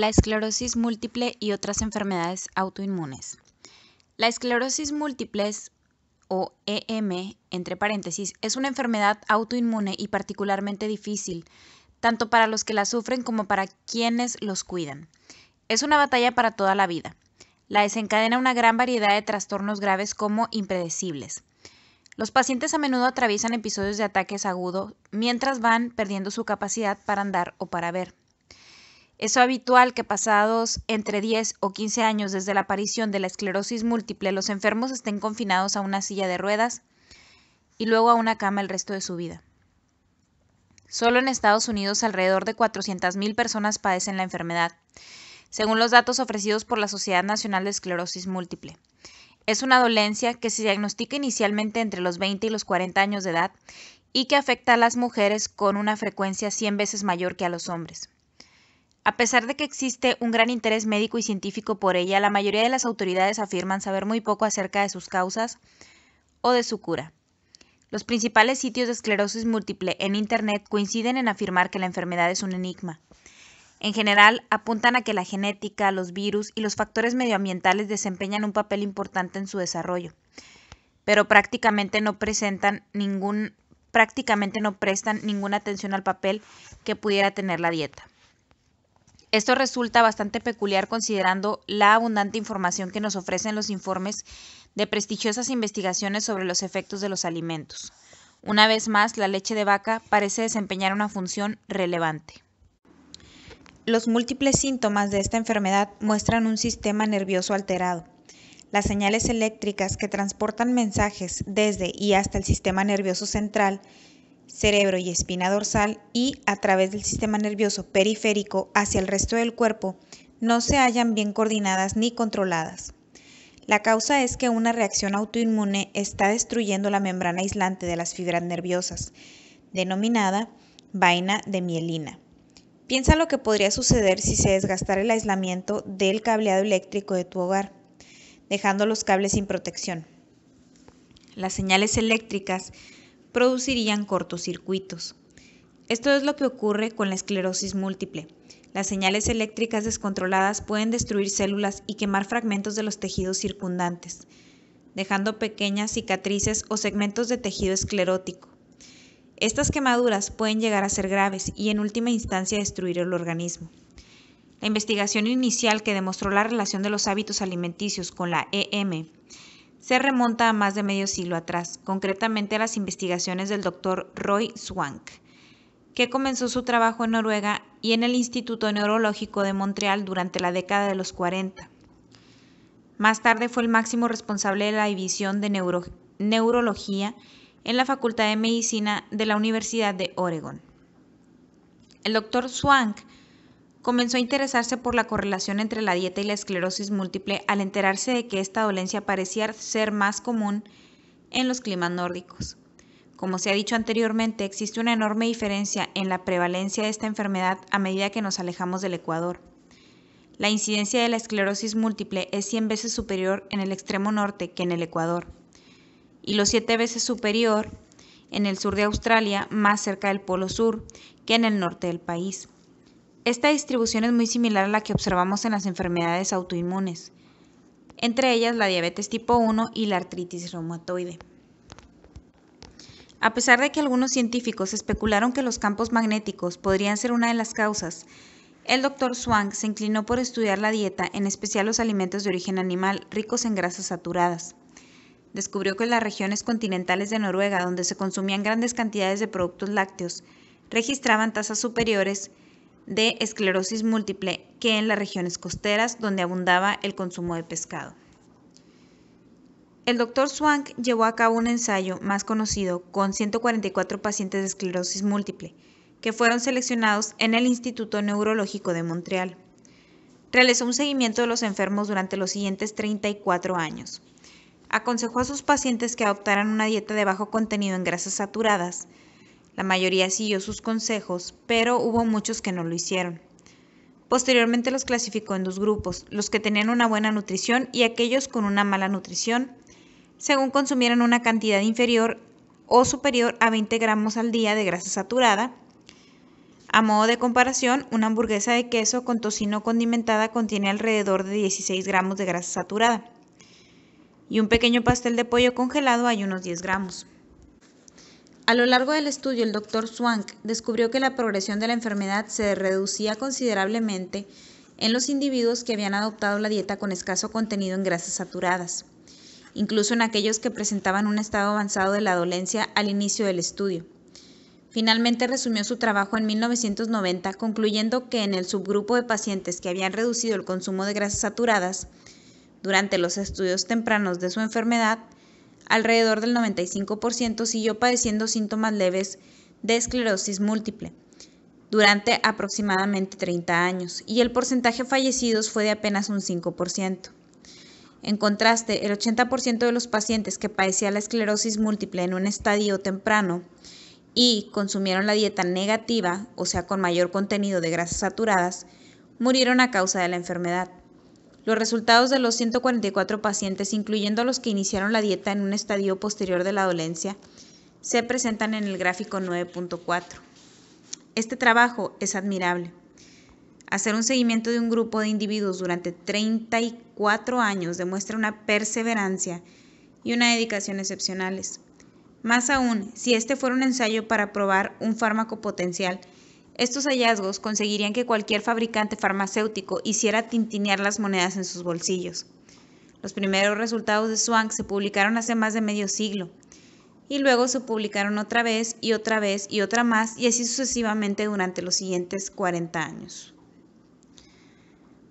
la esclerosis múltiple y otras enfermedades autoinmunes. La esclerosis múltiple o EM, entre paréntesis, es una enfermedad autoinmune y particularmente difícil, tanto para los que la sufren como para quienes los cuidan. Es una batalla para toda la vida. La desencadena una gran variedad de trastornos graves como impredecibles. Los pacientes a menudo atraviesan episodios de ataques agudos mientras van perdiendo su capacidad para andar o para ver. Es habitual que pasados entre 10 o 15 años desde la aparición de la esclerosis múltiple los enfermos estén confinados a una silla de ruedas y luego a una cama el resto de su vida. Solo en Estados Unidos alrededor de 400.000 personas padecen la enfermedad, según los datos ofrecidos por la Sociedad Nacional de Esclerosis Múltiple. Es una dolencia que se diagnostica inicialmente entre los 20 y los 40 años de edad y que afecta a las mujeres con una frecuencia 100 veces mayor que a los hombres. A pesar de que existe un gran interés médico y científico por ella, la mayoría de las autoridades afirman saber muy poco acerca de sus causas o de su cura. Los principales sitios de esclerosis múltiple en Internet coinciden en afirmar que la enfermedad es un enigma. En general, apuntan a que la genética, los virus y los factores medioambientales desempeñan un papel importante en su desarrollo, pero prácticamente no presentan ningún prácticamente no prestan ninguna atención al papel que pudiera tener la dieta. Esto resulta bastante peculiar considerando la abundante información que nos ofrecen los informes de prestigiosas investigaciones sobre los efectos de los alimentos. Una vez más, la leche de vaca parece desempeñar una función relevante. Los múltiples síntomas de esta enfermedad muestran un sistema nervioso alterado. Las señales eléctricas que transportan mensajes desde y hasta el sistema nervioso central cerebro y espina dorsal y a través del sistema nervioso periférico hacia el resto del cuerpo no se hallan bien coordinadas ni controladas. La causa es que una reacción autoinmune está destruyendo la membrana aislante de las fibras nerviosas, denominada vaina de mielina. Piensa lo que podría suceder si se desgastara el aislamiento del cableado eléctrico de tu hogar, dejando los cables sin protección. Las señales eléctricas producirían cortocircuitos. Esto es lo que ocurre con la esclerosis múltiple. Las señales eléctricas descontroladas pueden destruir células y quemar fragmentos de los tejidos circundantes, dejando pequeñas cicatrices o segmentos de tejido esclerótico. Estas quemaduras pueden llegar a ser graves y en última instancia destruir el organismo. La investigación inicial que demostró la relación de los hábitos alimenticios con la EM se remonta a más de medio siglo atrás, concretamente a las investigaciones del doctor Roy Swank, que comenzó su trabajo en Noruega y en el Instituto Neurológico de Montreal durante la década de los 40. Más tarde fue el máximo responsable de la división de neurología en la Facultad de Medicina de la Universidad de Oregon. El doctor Swank comenzó a interesarse por la correlación entre la dieta y la esclerosis múltiple al enterarse de que esta dolencia parecía ser más común en los climas nórdicos. Como se ha dicho anteriormente, existe una enorme diferencia en la prevalencia de esta enfermedad a medida que nos alejamos del Ecuador. La incidencia de la esclerosis múltiple es 100 veces superior en el extremo norte que en el Ecuador, y los 7 veces superior en el sur de Australia, más cerca del Polo Sur, que en el norte del país. Esta distribución es muy similar a la que observamos en las enfermedades autoinmunes, entre ellas la diabetes tipo 1 y la artritis reumatoide. A pesar de que algunos científicos especularon que los campos magnéticos podrían ser una de las causas, el doctor Swank se inclinó por estudiar la dieta, en especial los alimentos de origen animal ricos en grasas saturadas. Descubrió que en las regiones continentales de Noruega, donde se consumían grandes cantidades de productos lácteos, registraban tasas superiores de esclerosis múltiple que en las regiones costeras donde abundaba el consumo de pescado. El doctor Swank llevó a cabo un ensayo más conocido con 144 pacientes de esclerosis múltiple, que fueron seleccionados en el Instituto Neurológico de Montreal. Realizó un seguimiento de los enfermos durante los siguientes 34 años. Aconsejó a sus pacientes que adoptaran una dieta de bajo contenido en grasas saturadas, la mayoría siguió sus consejos, pero hubo muchos que no lo hicieron. Posteriormente los clasificó en dos grupos, los que tenían una buena nutrición y aquellos con una mala nutrición, según consumieran una cantidad inferior o superior a 20 gramos al día de grasa saturada. A modo de comparación, una hamburguesa de queso con tocino condimentada contiene alrededor de 16 gramos de grasa saturada y un pequeño pastel de pollo congelado hay unos 10 gramos. A lo largo del estudio, el doctor Swank descubrió que la progresión de la enfermedad se reducía considerablemente en los individuos que habían adoptado la dieta con escaso contenido en grasas saturadas, incluso en aquellos que presentaban un estado avanzado de la dolencia al inicio del estudio. Finalmente resumió su trabajo en 1990 concluyendo que en el subgrupo de pacientes que habían reducido el consumo de grasas saturadas durante los estudios tempranos de su enfermedad, alrededor del 95% siguió padeciendo síntomas leves de esclerosis múltiple durante aproximadamente 30 años y el porcentaje de fallecidos fue de apenas un 5%. En contraste, el 80% de los pacientes que padecía la esclerosis múltiple en un estadio temprano y consumieron la dieta negativa, o sea, con mayor contenido de grasas saturadas, murieron a causa de la enfermedad. Los resultados de los 144 pacientes, incluyendo los que iniciaron la dieta en un estadio posterior de la dolencia, se presentan en el gráfico 9.4. Este trabajo es admirable. Hacer un seguimiento de un grupo de individuos durante 34 años demuestra una perseverancia y una dedicación excepcionales. Más aún, si este fuera un ensayo para probar un fármaco potencial, estos hallazgos conseguirían que cualquier fabricante farmacéutico hiciera tintinear las monedas en sus bolsillos. Los primeros resultados de Swank se publicaron hace más de medio siglo, y luego se publicaron otra vez y otra vez y otra más, y así sucesivamente durante los siguientes 40 años.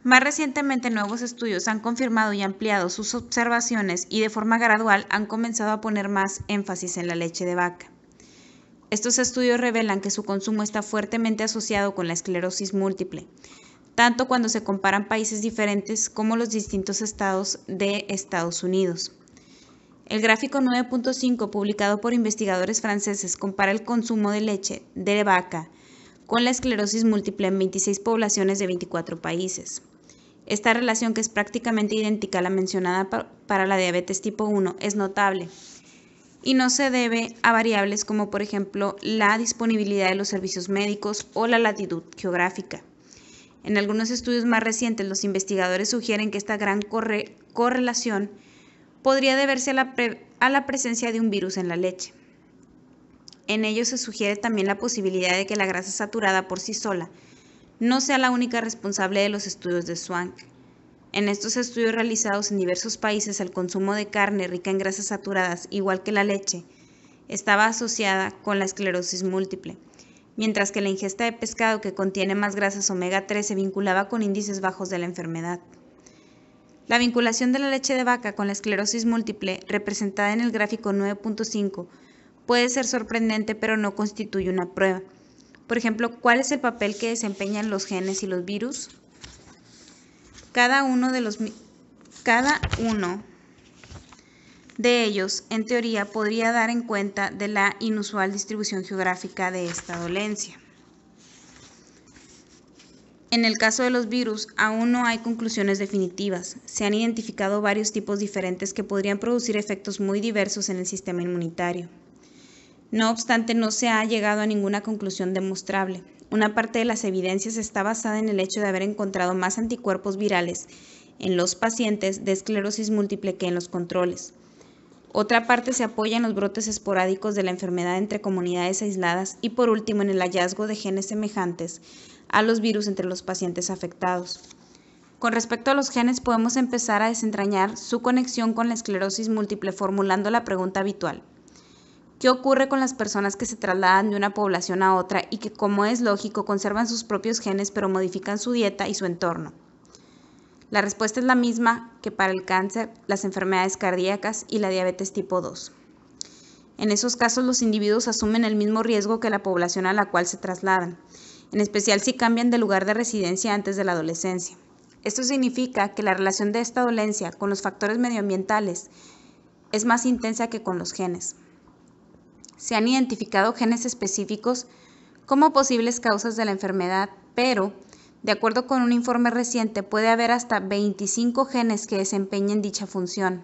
Más recientemente, nuevos estudios han confirmado y ampliado sus observaciones y de forma gradual han comenzado a poner más énfasis en la leche de vaca. Estos estudios revelan que su consumo está fuertemente asociado con la esclerosis múltiple, tanto cuando se comparan países diferentes como los distintos estados de Estados Unidos. El gráfico 9.5 publicado por investigadores franceses compara el consumo de leche de vaca con la esclerosis múltiple en 26 poblaciones de 24 países. Esta relación, que es prácticamente idéntica a la mencionada para la diabetes tipo 1, es notable, y no se debe a variables como por ejemplo la disponibilidad de los servicios médicos o la latitud geográfica. En algunos estudios más recientes, los investigadores sugieren que esta gran correlación podría deberse a la, a la presencia de un virus en la leche. En ello se sugiere también la posibilidad de que la grasa saturada por sí sola no sea la única responsable de los estudios de Swank, en estos estudios realizados en diversos países, el consumo de carne rica en grasas saturadas, igual que la leche, estaba asociada con la esclerosis múltiple, mientras que la ingesta de pescado que contiene más grasas omega 3 se vinculaba con índices bajos de la enfermedad. La vinculación de la leche de vaca con la esclerosis múltiple, representada en el gráfico 9.5, puede ser sorprendente pero no constituye una prueba. Por ejemplo, ¿cuál es el papel que desempeñan los genes y los virus? cada uno de ellos, en teoría, podría dar en cuenta de la inusual distribución geográfica de esta dolencia. En el caso de los virus, aún no hay conclusiones definitivas. Se han identificado varios tipos diferentes que podrían producir efectos muy diversos en el sistema inmunitario. No obstante, no se ha llegado a ninguna conclusión demostrable. Una parte de las evidencias está basada en el hecho de haber encontrado más anticuerpos virales en los pacientes de esclerosis múltiple que en los controles. Otra parte se apoya en los brotes esporádicos de la enfermedad entre comunidades aisladas y por último en el hallazgo de genes semejantes a los virus entre los pacientes afectados. Con respecto a los genes podemos empezar a desentrañar su conexión con la esclerosis múltiple formulando la pregunta habitual. ¿Qué ocurre con las personas que se trasladan de una población a otra y que, como es lógico, conservan sus propios genes pero modifican su dieta y su entorno? La respuesta es la misma que para el cáncer, las enfermedades cardíacas y la diabetes tipo 2. En esos casos los individuos asumen el mismo riesgo que la población a la cual se trasladan, en especial si cambian de lugar de residencia antes de la adolescencia. Esto significa que la relación de esta dolencia con los factores medioambientales es más intensa que con los genes. Se han identificado genes específicos como posibles causas de la enfermedad, pero, de acuerdo con un informe reciente, puede haber hasta 25 genes que desempeñen dicha función.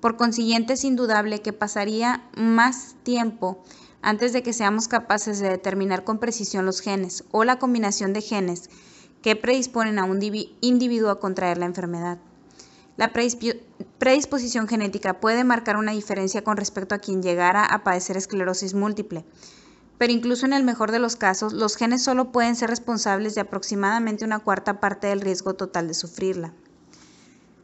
Por consiguiente, es indudable que pasaría más tiempo antes de que seamos capaces de determinar con precisión los genes o la combinación de genes que predisponen a un individuo a contraer la enfermedad. La predisposición genética puede marcar una diferencia con respecto a quien llegara a padecer esclerosis múltiple, pero incluso en el mejor de los casos, los genes solo pueden ser responsables de aproximadamente una cuarta parte del riesgo total de sufrirla.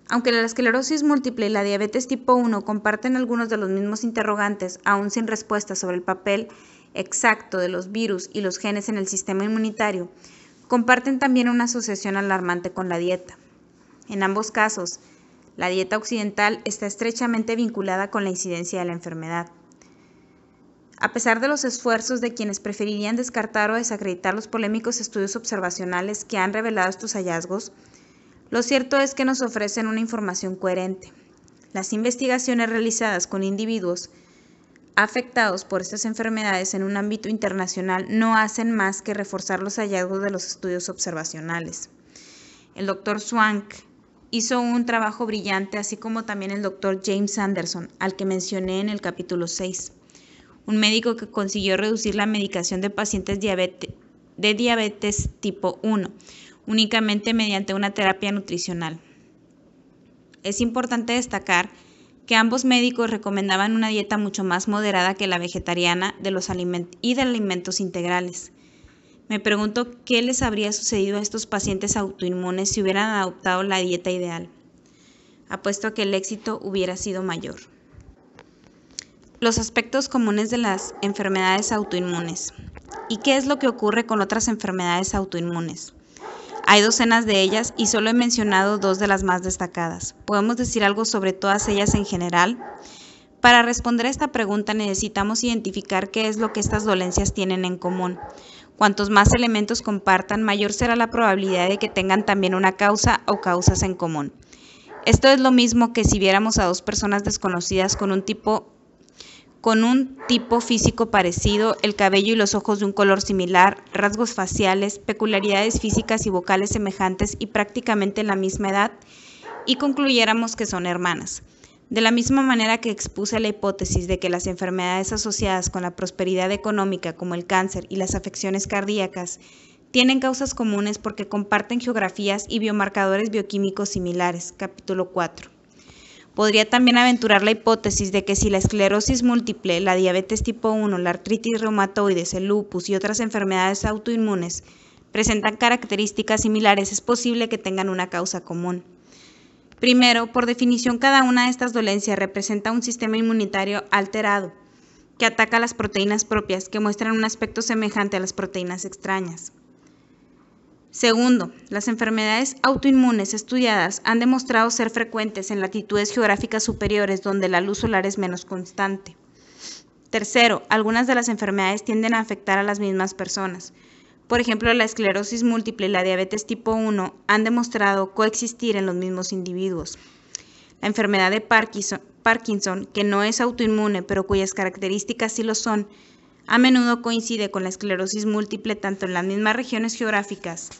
Aunque la esclerosis múltiple y la diabetes tipo 1 comparten algunos de los mismos interrogantes, aún sin respuesta sobre el papel exacto de los virus y los genes en el sistema inmunitario, comparten también una asociación alarmante con la dieta. En ambos casos, la dieta occidental está estrechamente vinculada con la incidencia de la enfermedad. A pesar de los esfuerzos de quienes preferirían descartar o desacreditar los polémicos estudios observacionales que han revelado estos hallazgos, lo cierto es que nos ofrecen una información coherente. Las investigaciones realizadas con individuos afectados por estas enfermedades en un ámbito internacional no hacen más que reforzar los hallazgos de los estudios observacionales. El doctor Swank hizo un trabajo brillante, así como también el doctor James Anderson, al que mencioné en el capítulo 6, un médico que consiguió reducir la medicación de pacientes de diabetes tipo 1 únicamente mediante una terapia nutricional. Es importante destacar que ambos médicos recomendaban una dieta mucho más moderada que la vegetariana de los y de alimentos integrales. Me pregunto qué les habría sucedido a estos pacientes autoinmunes si hubieran adoptado la dieta ideal. Apuesto a que el éxito hubiera sido mayor. Los aspectos comunes de las enfermedades autoinmunes. ¿Y qué es lo que ocurre con otras enfermedades autoinmunes? Hay docenas de ellas y solo he mencionado dos de las más destacadas. ¿Podemos decir algo sobre todas ellas en general? Para responder a esta pregunta necesitamos identificar qué es lo que estas dolencias tienen en común. Cuantos más elementos compartan, mayor será la probabilidad de que tengan también una causa o causas en común. Esto es lo mismo que si viéramos a dos personas desconocidas con un tipo con un tipo físico parecido, el cabello y los ojos de un color similar, rasgos faciales, peculiaridades físicas y vocales semejantes y prácticamente en la misma edad, y concluyéramos que son hermanas. De la misma manera que expuse la hipótesis de que las enfermedades asociadas con la prosperidad económica, como el cáncer y las afecciones cardíacas, tienen causas comunes porque comparten geografías y biomarcadores bioquímicos similares, capítulo 4. Podría también aventurar la hipótesis de que si la esclerosis múltiple, la diabetes tipo 1, la artritis reumatoides, el lupus y otras enfermedades autoinmunes presentan características similares, es posible que tengan una causa común. Primero, por definición, cada una de estas dolencias representa un sistema inmunitario alterado que ataca las proteínas propias que muestran un aspecto semejante a las proteínas extrañas. Segundo, las enfermedades autoinmunes estudiadas han demostrado ser frecuentes en latitudes geográficas superiores donde la luz solar es menos constante. Tercero, algunas de las enfermedades tienden a afectar a las mismas personas, por ejemplo, la esclerosis múltiple y la diabetes tipo 1 han demostrado coexistir en los mismos individuos. La enfermedad de Parkinson, Parkinson, que no es autoinmune, pero cuyas características sí lo son, a menudo coincide con la esclerosis múltiple tanto en las mismas regiones geográficas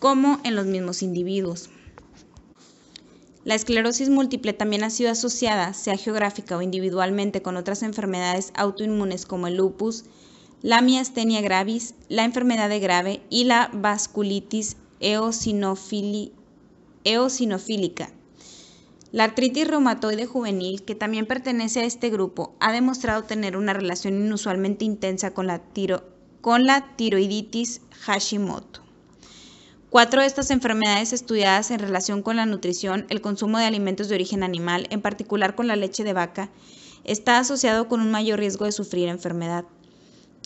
como en los mismos individuos. La esclerosis múltiple también ha sido asociada, sea geográfica o individualmente, con otras enfermedades autoinmunes como el lupus, la miastenia gravis, la enfermedad de grave y la vasculitis eosinofílica. La artritis reumatoide juvenil, que también pertenece a este grupo, ha demostrado tener una relación inusualmente intensa con la, con la tiroiditis Hashimoto. Cuatro de estas enfermedades estudiadas en relación con la nutrición, el consumo de alimentos de origen animal, en particular con la leche de vaca, está asociado con un mayor riesgo de sufrir enfermedad.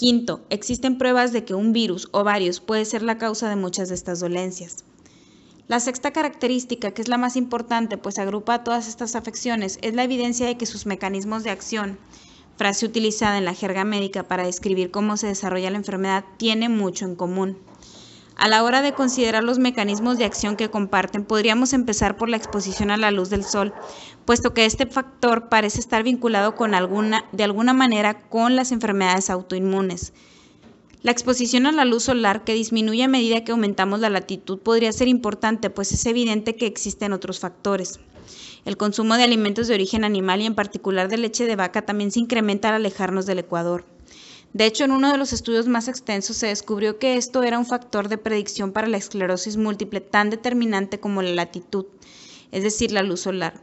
Quinto, existen pruebas de que un virus o varios puede ser la causa de muchas de estas dolencias. La sexta característica, que es la más importante, pues agrupa a todas estas afecciones, es la evidencia de que sus mecanismos de acción, frase utilizada en la jerga médica para describir cómo se desarrolla la enfermedad, tiene mucho en común. A la hora de considerar los mecanismos de acción que comparten, podríamos empezar por la exposición a la luz del sol, puesto que este factor parece estar vinculado con de alguna manera con las enfermedades autoinmunes. La exposición a la luz solar, que disminuye a medida que aumentamos la latitud, podría ser importante, pues es evidente que existen otros factores. El consumo de alimentos de origen animal y en particular de leche de vaca también se incrementa al alejarnos del Ecuador. De hecho, en uno de los estudios más extensos se descubrió que esto era un factor de predicción para la esclerosis múltiple tan determinante como la latitud, es decir, la luz solar.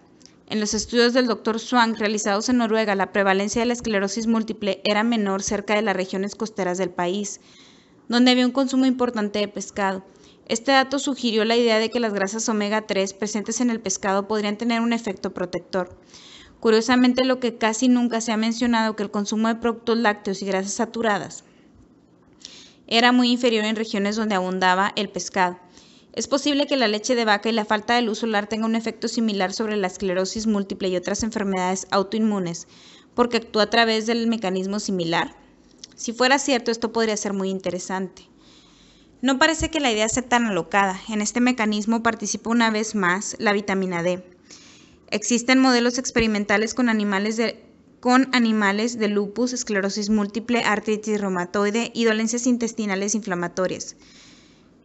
En los estudios del Dr. Swank realizados en Noruega, la prevalencia de la esclerosis múltiple era menor cerca de las regiones costeras del país, donde había un consumo importante de pescado. Este dato sugirió la idea de que las grasas omega 3 presentes en el pescado podrían tener un efecto protector. Curiosamente, lo que casi nunca se ha mencionado, que el consumo de productos lácteos y grasas saturadas era muy inferior en regiones donde abundaba el pescado. Es posible que la leche de vaca y la falta de luz solar tenga un efecto similar sobre la esclerosis múltiple y otras enfermedades autoinmunes, porque actúa a través del mecanismo similar. Si fuera cierto, esto podría ser muy interesante. No parece que la idea sea tan alocada. En este mecanismo participa una vez más la vitamina D. Existen modelos experimentales con animales de, con animales de lupus, esclerosis múltiple, artritis reumatoide y dolencias intestinales inflamatorias.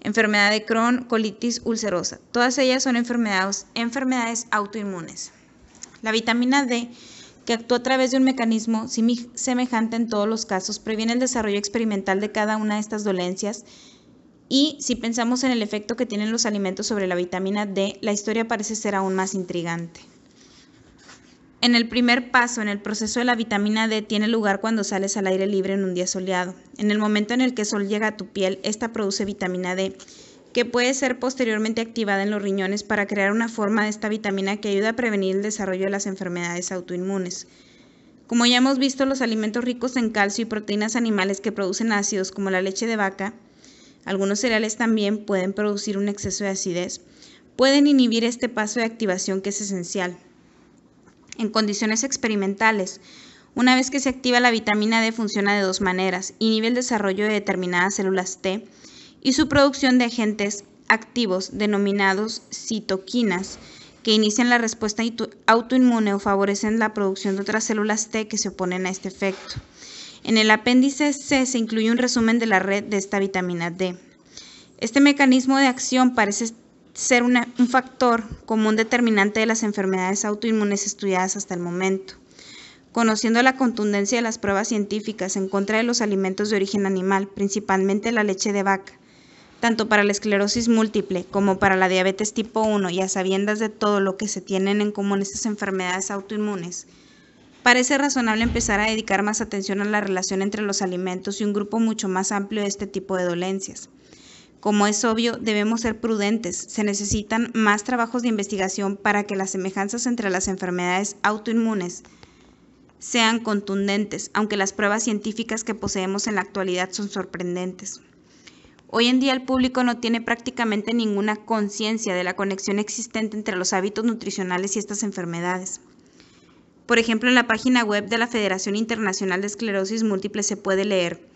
Enfermedad de Crohn, colitis ulcerosa. Todas ellas son enfermedades, enfermedades autoinmunes. La vitamina D, que actúa a través de un mecanismo semejante en todos los casos, previene el desarrollo experimental de cada una de estas dolencias y si pensamos en el efecto que tienen los alimentos sobre la vitamina D, la historia parece ser aún más intrigante. En el primer paso, en el proceso de la vitamina D, tiene lugar cuando sales al aire libre en un día soleado. En el momento en el que el sol llega a tu piel, esta produce vitamina D, que puede ser posteriormente activada en los riñones para crear una forma de esta vitamina que ayuda a prevenir el desarrollo de las enfermedades autoinmunes. Como ya hemos visto, los alimentos ricos en calcio y proteínas animales que producen ácidos, como la leche de vaca, algunos cereales también pueden producir un exceso de acidez, pueden inhibir este paso de activación que es esencial en condiciones experimentales. Una vez que se activa la vitamina D funciona de dos maneras, inhibe el desarrollo de determinadas células T y su producción de agentes activos denominados citoquinas que inician la respuesta autoinmune o favorecen la producción de otras células T que se oponen a este efecto. En el apéndice C se incluye un resumen de la red de esta vitamina D. Este mecanismo de acción parece ser un factor común determinante de las enfermedades autoinmunes estudiadas hasta el momento. Conociendo la contundencia de las pruebas científicas en contra de los alimentos de origen animal, principalmente la leche de vaca, tanto para la esclerosis múltiple como para la diabetes tipo 1 y a sabiendas de todo lo que se tienen en común estas enfermedades autoinmunes, parece razonable empezar a dedicar más atención a la relación entre los alimentos y un grupo mucho más amplio de este tipo de dolencias. Como es obvio, debemos ser prudentes. Se necesitan más trabajos de investigación para que las semejanzas entre las enfermedades autoinmunes sean contundentes, aunque las pruebas científicas que poseemos en la actualidad son sorprendentes. Hoy en día el público no tiene prácticamente ninguna conciencia de la conexión existente entre los hábitos nutricionales y estas enfermedades. Por ejemplo, en la página web de la Federación Internacional de Esclerosis Múltiple se puede leer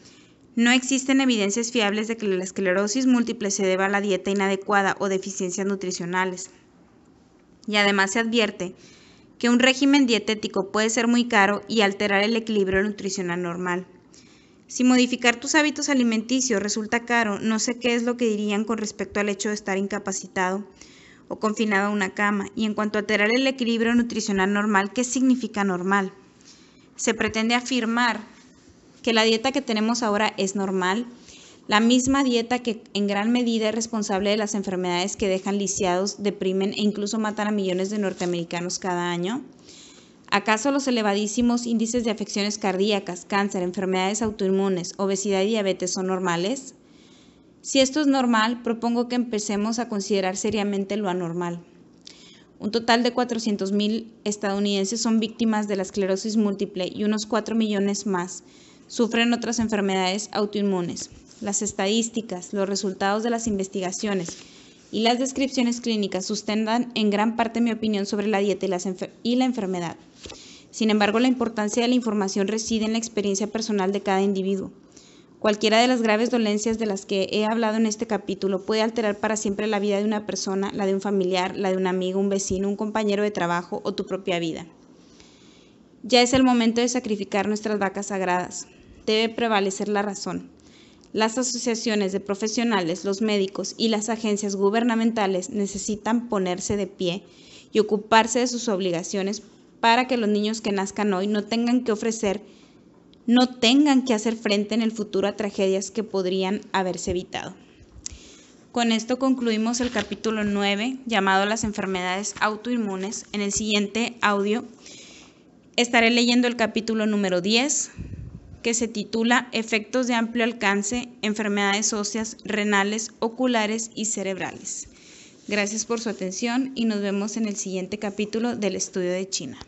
no existen evidencias fiables de que la esclerosis múltiple se deba a la dieta inadecuada o deficiencias nutricionales. Y además se advierte que un régimen dietético puede ser muy caro y alterar el equilibrio nutricional normal. Si modificar tus hábitos alimenticios resulta caro, no sé qué es lo que dirían con respecto al hecho de estar incapacitado o confinado a una cama. Y en cuanto a alterar el equilibrio nutricional normal, ¿qué significa normal? Se pretende afirmar que la dieta que tenemos ahora es normal, la misma dieta que en gran medida es responsable de las enfermedades que dejan lisiados, deprimen e incluso matan a millones de norteamericanos cada año. ¿Acaso los elevadísimos índices de afecciones cardíacas, cáncer, enfermedades autoinmunes, obesidad y diabetes son normales? Si esto es normal, propongo que empecemos a considerar seriamente lo anormal. Un total de 400.000 estadounidenses son víctimas de la esclerosis múltiple y unos 4 millones más sufren otras enfermedades autoinmunes. Las estadísticas, los resultados de las investigaciones y las descripciones clínicas sustentan en gran parte mi opinión sobre la dieta y, y la enfermedad. Sin embargo, la importancia de la información reside en la experiencia personal de cada individuo. Cualquiera de las graves dolencias de las que he hablado en este capítulo puede alterar para siempre la vida de una persona, la de un familiar, la de un amigo, un vecino, un compañero de trabajo o tu propia vida. Ya es el momento de sacrificar nuestras vacas sagradas, debe prevalecer la razón. Las asociaciones de profesionales, los médicos y las agencias gubernamentales necesitan ponerse de pie y ocuparse de sus obligaciones para que los niños que nazcan hoy no tengan que ofrecer, no tengan que hacer frente en el futuro a tragedias que podrían haberse evitado. Con esto concluimos el capítulo 9 llamado Las enfermedades autoinmunes. En el siguiente audio estaré leyendo el capítulo número 10 que se titula Efectos de amplio alcance, enfermedades óseas, renales, oculares y cerebrales. Gracias por su atención y nos vemos en el siguiente capítulo del estudio de China.